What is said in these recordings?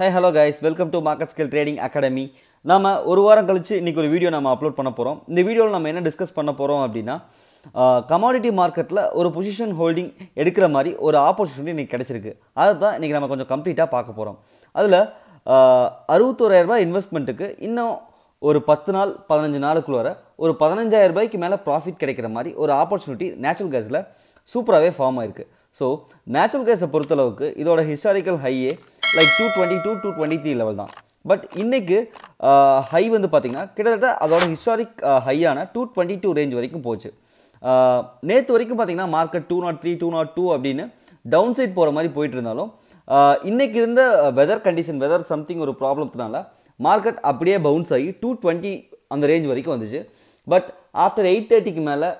hey hello guys welcome to market skill trading academy நம்ம ஒரு வாரம் கழித்து இன்றைக்கி ஒரு வீடியோ நம்ம அப்லோட் பண்ண போகிறோம் இந்த வீடியோவில் நம்ம என்ன டிஸ்கஸ் பண்ண போகிறோம் அப்படின்னா கமாடிட்டி மார்க்கெட்டில் ஒரு பொசிஷன் ஹோல்டிங் எடுக்கிற மாதிரி ஒரு ஆப்பர்ச்சுனிட்டி இன்றைக்கி கிடச்சிருக்கு அதை தான் இன்றைக்கி நம்ம கொஞ்சம் கம்ப்ளீட்டாக பார்க்க போகிறோம் அதில் அறுபத்தோராயிரரூபா இன்வெஸ்ட்மெண்ட்டுக்கு இன்னும் ஒரு பத்து நாள் பதினஞ்சு நாளுக்குள்ளார ஒரு பதினஞ்சாயிரம் ரூபாய்க்கு மேலே ப்ராஃபிட் கிடைக்கிற மாதிரி ஒரு ஆப்பர்ச்சுனிட்டி நேச்சுரல் கேஸில் சூப்பராகவே ஃபார்ம் ஆயிருக்கு ஸோ நேச்சுரல் கேஸை பொறுத்தளவுக்கு இதோட ஹிஸ்டாரிக்கல் ஹையே like two twenty two to twenty three level தான் பட் இன்றைக்கு ஹை uh, வந்து பார்த்திங்கன்னா கிட்டத்தட்ட அதோட ஹிஸ்டாரிக் ஹையான டூ டுவெண்ட்டி டூ ரேஞ்ச் வரைக்கும் போச்சு uh, நேற்று வரைக்கும் பார்த்திங்கன்னா market two naught three two naught two அப்படின்னு டவுன் சைட் போகிற மாதிரி போயிட்டு இருந்தாலும் uh, இன்றைக்கி இருந்த வெதர் கண்டிஷன் வெதர் சம்திங் ஒரு ப்ராப்ளத்தினால மார்க்கெட் அப்படியே பவுன்ஸ் ஆகி டூ டுவெண்ட்டி அந்த ரேஞ்ச் வரைக்கும் வந்துச்சு பட் ஆஃப்டர் எயிட் தேர்ட்டிக்கு மேலே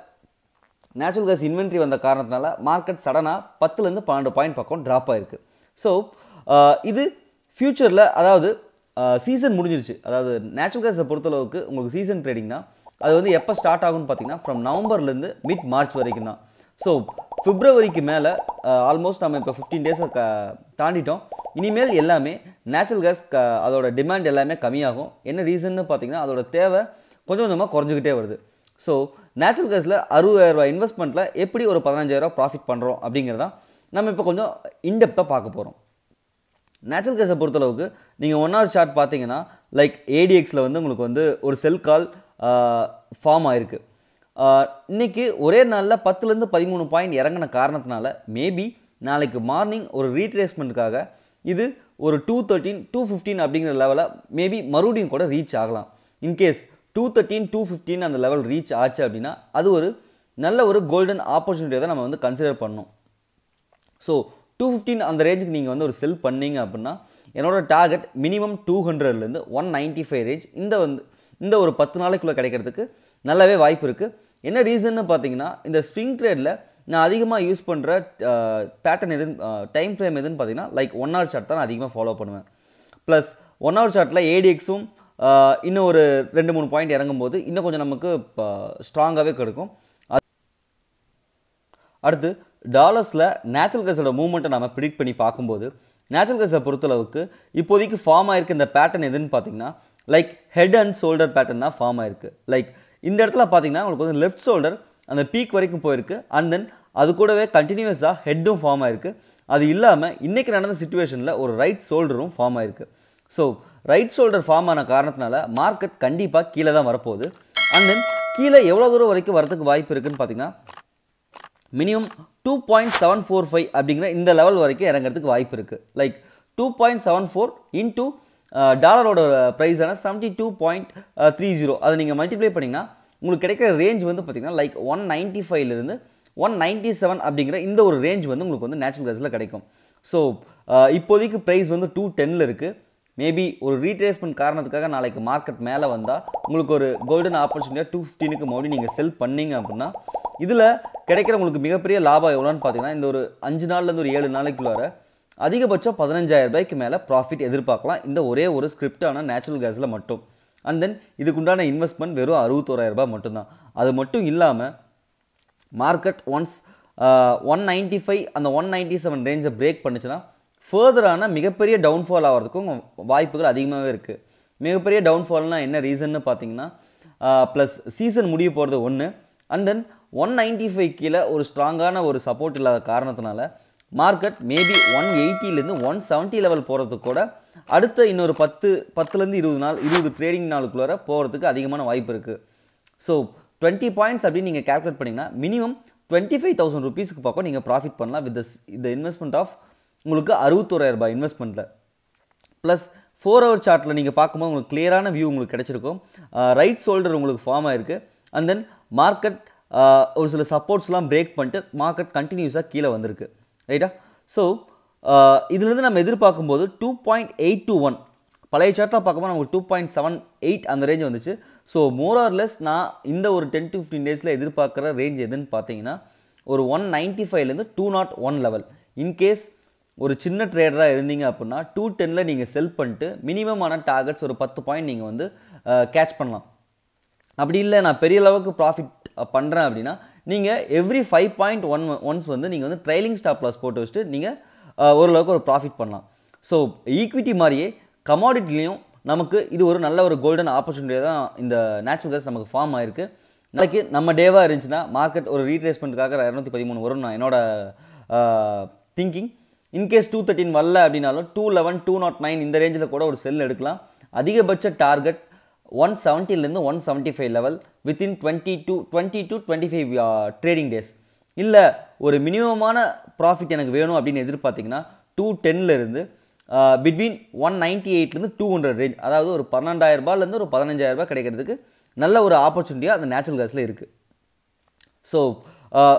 நேச்சுரல் கேஸ் இன்வென்ட்ரி வந்த காரணத்தினால மார்க்கெட் சடனாக பத்துலேருந்து பன்னெண்டு பாயிண்ட் பக்கம் ட்ராப் ஆகிருக்கு ஸோ இது ஃப்யூச்சரில் அதாவது சீசன் முடிஞ்சிருச்சு அதாவது நேச்சுரல் கேஸை பொறுத்தளவுக்கு உங்களுக்கு சீசன் ட்ரேடிங் தான் அது வந்து எப்போ ஸ்டார்ட் ஆகும்னு பார்த்தீங்கன்னா ஃப்ரம் நவம்பர்லேருந்து மிட் மார்ச் வரைக்கும் தான் ஸோ ஃபிப்ரவரிக்கு மேலே ஆல்மோஸ்ட் நம்ம இப்போ ஃபிஃப்டீன் டேஸை க தாண்டிட்டோம் இனிமேல் எல்லாமே நேச்சுரல் கேஸ் க அதோட டிமாண்ட் எல்லாமே கம்மியாகும் என்ன ரீசன்னு பார்த்தீங்கன்னா அதோட தேவை கொஞ்சம் கொஞ்சமாக குறைஞ்சிக்கிட்டே வருது ஸோ நேச்சுரல் கேஸில் அறுபதாயிரரூவா இன்வெஸ்ட்மெண்ட்டில் எப்படி ஒரு பதினஞ்சாயிரரூவா ப்ராஃபிட் பண்ணுறோம் அப்படிங்கிறதான் நம்ம இப்போ கொஞ்சம் இன்டெப்த்தாக பார்க்க போகிறோம் நேச்சுரல் கேஸை பொறுத்தளவுக்கு நீங்கள் ஒன் ஹவர் சார்ட் பார்த்தீங்கன்னா லைக் ஏடிஎக்ஸில் வந்து உங்களுக்கு வந்து ஒரு செல் கால் ஃபார்ம் ஆகிருக்கு இன்றைக்கி ஒரே நாளில் பத்துலேருந்து பதிமூணு பாயிண்ட் இறங்கின காரணத்தினால மேபி நாளைக்கு மார்னிங் ஒரு ரீட்ரேஸ்மெண்ட்டுக்காக இது ஒரு டூ தேர்ட்டின் டூ ஃபிஃப்டீன் அப்படிங்கிற லெவலில் மேபி மறுபடியும் கூட ரீச் ஆகலாம் in case two thirteen to fifteen அந்த லெவல் ரீச் ஆச்சு அப்படின்னா அது ஒரு நல்ல ஒரு கோல்டன் ஆப்பர்ச்சுனிட்டியை தான் நம்ம வந்து கன்சிடர் பண்ணோம் ஸோ டூ ஃபிஃப்டின் அந்த ரேஞ்சுக்கு நீங்கள் வந்து ஒரு செல் பண்ணீங்க அப்படின்னா என்னோடய டார்கெட் மினிமம் டூ ஹண்ட்ரட்லேருந்து ஒன் நைன்ட்டி ஃபைவ் ரேஞ்ச் இந்த வந்து இந்த ஒரு பத்து நாளைக்குள்ளே கிடைக்கிறதுக்கு நல்லாவே வாய்ப்பு இருக்குது என்ன ரீசன்னு பார்த்தீங்கன்னா இந்த ஸ்விங் ட்ரேடில் நான் அதிகமாக யூஸ் பண்ணுற பேட்டர்ன் எதுன்னு டைம் ஃப்ரேம் எதுன்னு பார்த்தீங்கன்னா லைக் ஒன் ஹவர் சார்ட் தான் நான் அதிகமாக ஃபாலோ பண்ணுவேன் ப்ளஸ் ஒன் ஹவர் சார்ட்டில் ஏடிஎக்ஸும் இன்னும் ஒரு ரெண்டு மூணு பாயிண்ட் இறங்கும் போது இன்னும் கொஞ்சம் நமக்கு ஸ்ட்ராங்காகவே கிடைக்கும் அடுத்து டாலர்ஸில் நேச்சுரல் கேஸோட மூவ்மெண்ட்டை நம்ம ப்ரிடிக் பண்ணி பார்க்கும்போது நேச்சுரல் கேஸை பொறுத்தளவுக்கு இப்போதைக்கு ஃபார்ம் ஆகிருக்கு இந்த பேட்டர்ன் எதுன்னு பார்த்தீங்கன்னா like head and shoulder pattern தான் ஃபார்ம் ஆயிருக்கு லைக் இந்த இடத்துல பார்த்தீங்கன்னா உங்களுக்கு வந்து லெஃப்ட் ஷோல்டர் அந்த பீக் வரைக்கும் போயிருக்கு அண்ட் தென் அது கூடவே கண்டினியூஸாக ஹெட்டும் ஃபார்ம் ஆயிருக்கு அது இல்லாமல் இன்றைக்கி நடந்த சுச்சுவேஷனில் ஒரு ரைட் ஷோல்டரும் ஃபார்ம் ஆயிருக்கு ஸோ ரைட் ஷோல்டர் ஃபார்ம் ஆன காரணத்தினால மார்க்கெட் கண்டிப்பாக கீழே தான் வரப்போகுது அண்ட் தென் கீழே எவ்வளோ தூரம் வரைக்கும் வரதுக்கு வாய்ப்பு இருக்குதுன்னு பார்த்தீங்கன்னா minimum two point seven four five அப்படிங்கிற இந்த லெவல் வரைக்கும் இறங்கிறதுக்கு வாய்ப்பு இருக்குது like two point seven four into டாலரோட ப்ரைஸான seventy two point three zero அதை நீங்கள் மல்டிப்ளை பண்ணிங்கன்னா உங்களுக்கு கிடைக்கிற ரேஞ்ச் வந்து பார்த்திங்கன்னா லைக் ஒன் நைன்ட்டி ஃபைவ்லேருந்து ஒன் நைன்ட்டி செவன் அப்படிங்கிற இந்த ஒரு ரேஞ்ச் வந்து உங்களுக்கு வந்து நேச்சுரல் கேஸில் கிடைக்கும் ஸோ uh, இப்போதைக்கு ப்ரைஸ் வந்து டூ டென்னில் இருக்குது மேபி ஒரு ரீட்ரேஸ்மெண்ட் காரணத்துக்காக நாளைக்கு மார்க்கெட் மேலே வந்தால் உங்களுக்கு ஒரு கோல்டன் ஆப்பர்ச்சுனிட்டியாக டூ ஃபிஃப்டீனுக்கு மறுபடியும் நீங்கள் செல் பண்ணிங்க அப்படின்னா இதில் கிடைக்கிற உங்களுக்கு மிகப்பெரிய லாபம் எவ்வளோன்னு பார்த்தீங்கன்னா இந்த ஒரு அஞ்சு நாள்லேருந்து ஒரு ஏழு நாளைக்குள்ளார அதிகபட்சம் பதினஞ்சாயிரம் ரூபாய்க்கு மேலே ப்ராஃபிட் எதிர்பார்க்கலாம் இந்த ஒரே ஒரு ஸ்கிரிப்டான நேச்சுரல் கேஸில் மட்டும் அண்ட் தென் இதுக்குண்டான இன்வெஸ்ட்மெண்ட் வெறும் ரூபாய் மட்டும்தான் அது மட்டும் இல்லாமல் market once one ninety five அந்த ஒன் நைன்ட்டி செவன் ரேஞ்சை பிரேக் பண்ணுச்சுன்னா ஃபர்தரான மிகப்பெரிய டவுன்ஃபால் ஆகிறதுக்கும் வாய்ப்புகள் அதிகமாகவே இருக்குது மிகப்பெரிய டவுன்ஃபால்னால் என்ன ரீசன்னு பார்த்தீங்கன்னா ப்ளஸ் சீசன் முடிய போகிறது ஒன்று and then one ninety five கீழே ஒரு ஸ்ட்ராங்கான ஒரு சப்போர்ட் இல்லாத காரணத்தினால மார்க்கெட் மேபி ஒன் எயிட்டிலேருந்து ஒன் செவன்ட்டி லெவல் போகிறதுக்கு கூட அடுத்த இன்னொரு பத்து பத்துலேருந்து இருபது நாள் இருபது ட்ரேடிங் நாளுக்குள்ளே போகிறதுக்கு அதிகமான வாய்ப்பு இருக்குது ஸோ டுவெண்ட்டி பாயிண்ட்ஸ் அப்படின்னு நீங்கள் கேல்குலேட் பண்ணிங்கன்னா மினிமம் டுவெண்ட்டி ஃபைவ் தௌசண்ட் ருபீஸ்க்கு பக்கம் நீங்கள் ப்ராஃபிட் பண்ணலாம் வித் இந்த இன்வெஸ்ட்மெண்ட் ஆஃப் உங்களுக்கு அறுபத்தோராயிரம் ரூபாய் இன்வெஸ்ட்மெண்ட்டில் ப்ளஸ் ஃபோர் ஹவர் சார்ட்டில் நீங்கள் பார்க்கும்போது உங்களுக்கு கிளியரான வியூ உங்களுக்கு கிடச்சிருக்கும் ரைட் ஷோல்டர் உங்களுக்கு ஃபார்ம் ஆகிருக்கு அண்ட் தென் மார்க்கெட் ஒரு சில சப்போர்ட்ஸ்லாம் பிரேக் பண்ணிட்டு மார்க்கெட் கண்டினியூஸாக கீழே வந்திருக்கு ரைட்டா ஸோ இதுலேருந்து நம்ம எதிர்பார்க்கும்போது two point eight two one பழைய சார்ட்டில் பார்க்கும்போது நமக்கு டூ பாயிண்ட் செவன் எயிட் அந்த ரேஞ்ச் வந்துச்சு ஸோ மோர் ஆர்லெஸ் நான் இந்த ஒரு டென் டு ஃபிஃப்டீன் டேஸில் எதிர்பார்க்குற ரேஞ்ச் எதுன்னு பார்த்தீங்கன்னா ஒரு ஒன் நைன்ட்டி ஃபைவ்லேருந்து two naught one level in case ஒரு சின்ன ட்ரேடராக இருந்தீங்க அப்படின்னா டூ டெனில் நீங்கள் செல் பண்ணிட்டு மினிமமான டார்கெட்ஸ் ஒரு பத்து பாயிண்ட் நீங்கள் வந்து கேட்ச் பண்ணலாம் அப்படி இல்லை நான் பெரிய அளவுக்கு ப்ராஃபிட் பண்ணுறேன் அப்படின்னா நீங்கள் every five point one once வந்து நீங்கள் வந்து ட்ரைலிங் ஸ்டாப் லாஸ் போட்டு வச்சுட்டு நீங்கள் ஓரளவுக்கு ஒரு ப்ராஃபிட் பண்ணலாம் ஸோ ஈக்விட்டி மாதிரியே கமாடிட்டிலையும் நமக்கு இது ஒரு நல்ல ஒரு கோல்டன் ஆப்பர்ச்சுனிட்டியாக தான் இந்த நேச்சுரல் கேஸ் நமக்கு ஃபார்ம் ஆயிருக்கு நாளைக்கு நம்ம டேவாக இருந்துச்சுன்னா மார்க்கெட் ஒரு ரீட்ரேஸ்மெண்ட்டுக்காக இரநூத்தி பதிமூணு வரும் நான் என்னோட திங்கிங் இன்கேஸ் டூ தேர்ட்டின் வரல அப்படின்னாலும் two eleven two naught nine இந்த ரேஞ்சில் கூட ஒரு செல் எடுக்கலாம் அதிகபட்ச டார்கெட் ஒன் செவன்ட்டிலேருந்து one seventy five level within twenty two twenty two twenty five trading days இல்லை ஒரு மினிமமான ப்ராஃபிட் எனக்கு வேணும் அப்படின்னு எதிர்பார்த்திங்கன்னா டூ டென்லேருந்து பிட்வீன் uh, ஒன் நைன்ட்டி எயிட்லேருந்து டூ ஹண்ட்ரட் ரேஞ்ச் அதாவது ஒரு பன்னெண்டாயிரரூபாலேருந்து ஒரு பதினஞ்சாயிரரூபா கிடைக்கிறதுக்கு நல்ல ஒரு ஆப்பர்ச்சுனிட்டியாக அந்த நேச்சுரல் கேஸில் இருக்குது ஸோ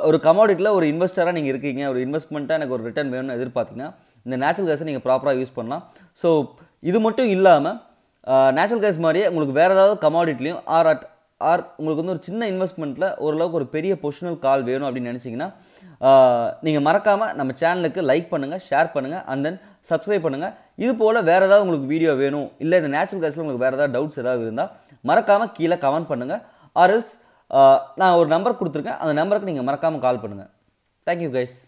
ஒரு கமாடிட்டியில் ஒரு இன்வெஸ்டராக நீங்கள் இருக்கீங்க ஒரு இன்வெஸ்ட்மெண்ட்டாக எனக்கு ஒரு ரிட்டர்ன் வேணும்னு எதிர்பார்த்திங்கன்னா இந்த நேச்சுரல் கேஸை நீங்கள் ப்ராப்பராக யூஸ் பண்ணலாம் ஸோ இது மட்டும் இல்லாமல் நேச்சுரல் கேஸ் மாதிரியே உங்களுக்கு வேறு ஏதாவது கமாடிட்டிலையும் ஆர் அட் ஆர் உங்களுக்கு வந்து ஒரு சின்ன இன்வெஸ்ட்மெண்ட்டில் ஓரளவுக்கு ஒரு பெரிய பொஷனல் கால் வேணும் அப்படின்னு நினச்சிங்கன்னா நீங்கள் மறக்காமல் நம்ம சேனலுக்கு லைக் பண்ணுங்கள் ஷேர் பண்ணுங்கள் அண்ட் தென் சப்ஸ்கிரைப் பண்ணுங்கள் இது போல் வேறு ஏதாவது உங்களுக்கு வீடியோ வேணும் இல்லை இந்த நேச்சுரல் கேஸில் உங்களுக்கு வேறு ஏதாவது டவுட்ஸ் ஏதாவது இருந்தால் மறக்காமல் கீழே கமெண்ட் பண்ணுங்கள் ஆர் எல்ஸ் நான் ஒரு நம்பர் கொடுத்துருக்கேன் அந்த நம்பருக்கு நீங்கள் மறக்காமல் கால் பண்ணுங்கள் தேங்க்யூ கைஸ்